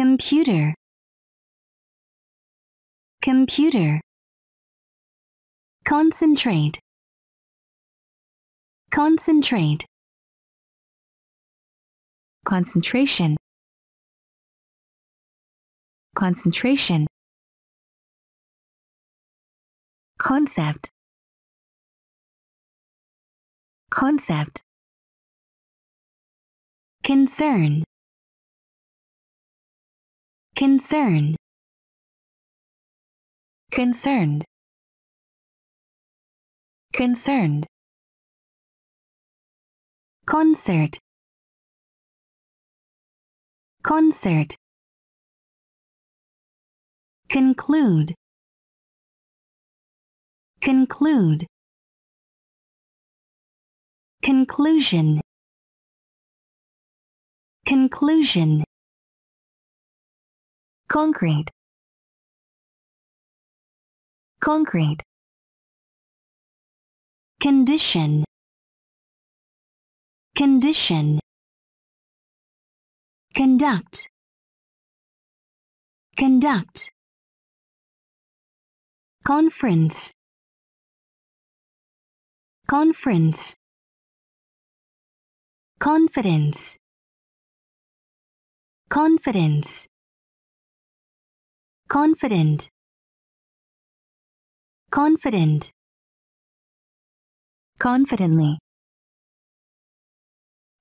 computer computer concentrate concentrate concentration concentration concept concept concern concerned concerned concerned concert concert conclude conclude conclusion conclusion concrete concrete condition condition conduct conduct conference conference confidence confidence confident confident confidently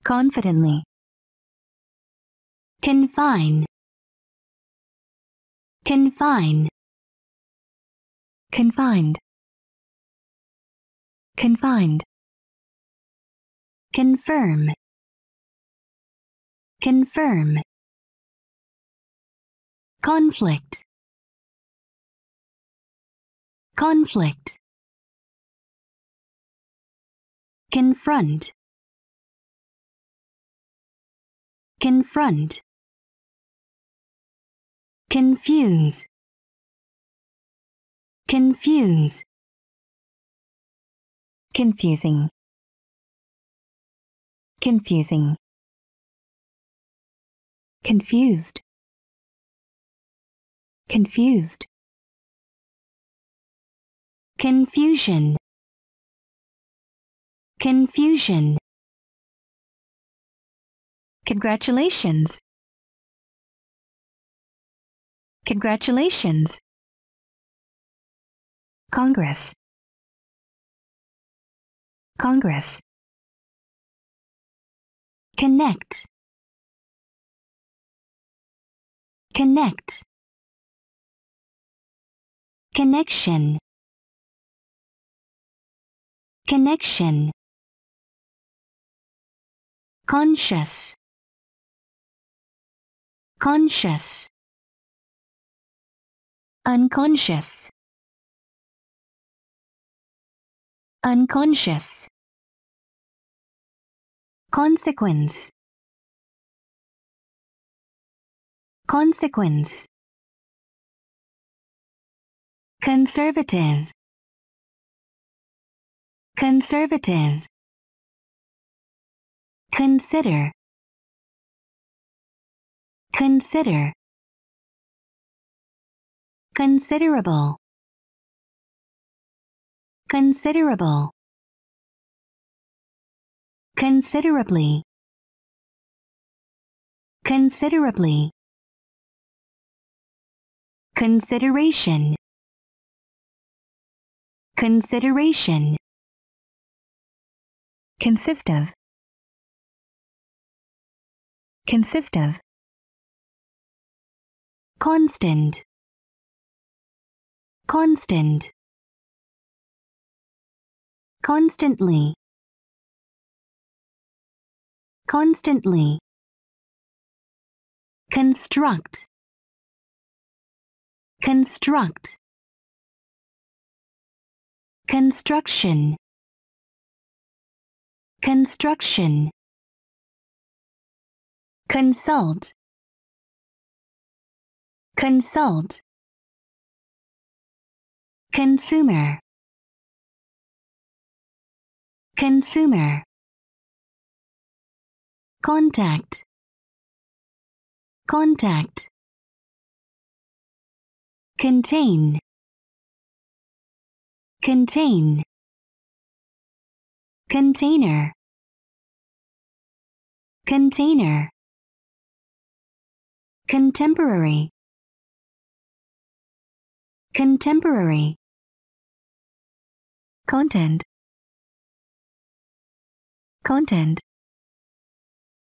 confidently confine confine confined confined confirm confirm conflict conflict confront confront confuse confuse confusing confusing confused confused confusion confusion congratulations congratulations congress congress connect connect connection Connection Conscious Conscious Unconscious Unconscious Consequence Consequence Conservative Conservative. Consider. Consider. Considerable. Considerable. Considerably. Considerably. Consideration. Consideration consist of consist of constant constant constantly constantly construct construct construction construction consult consult consumer consumer contact contact contain contain container container contemporary contemporary content content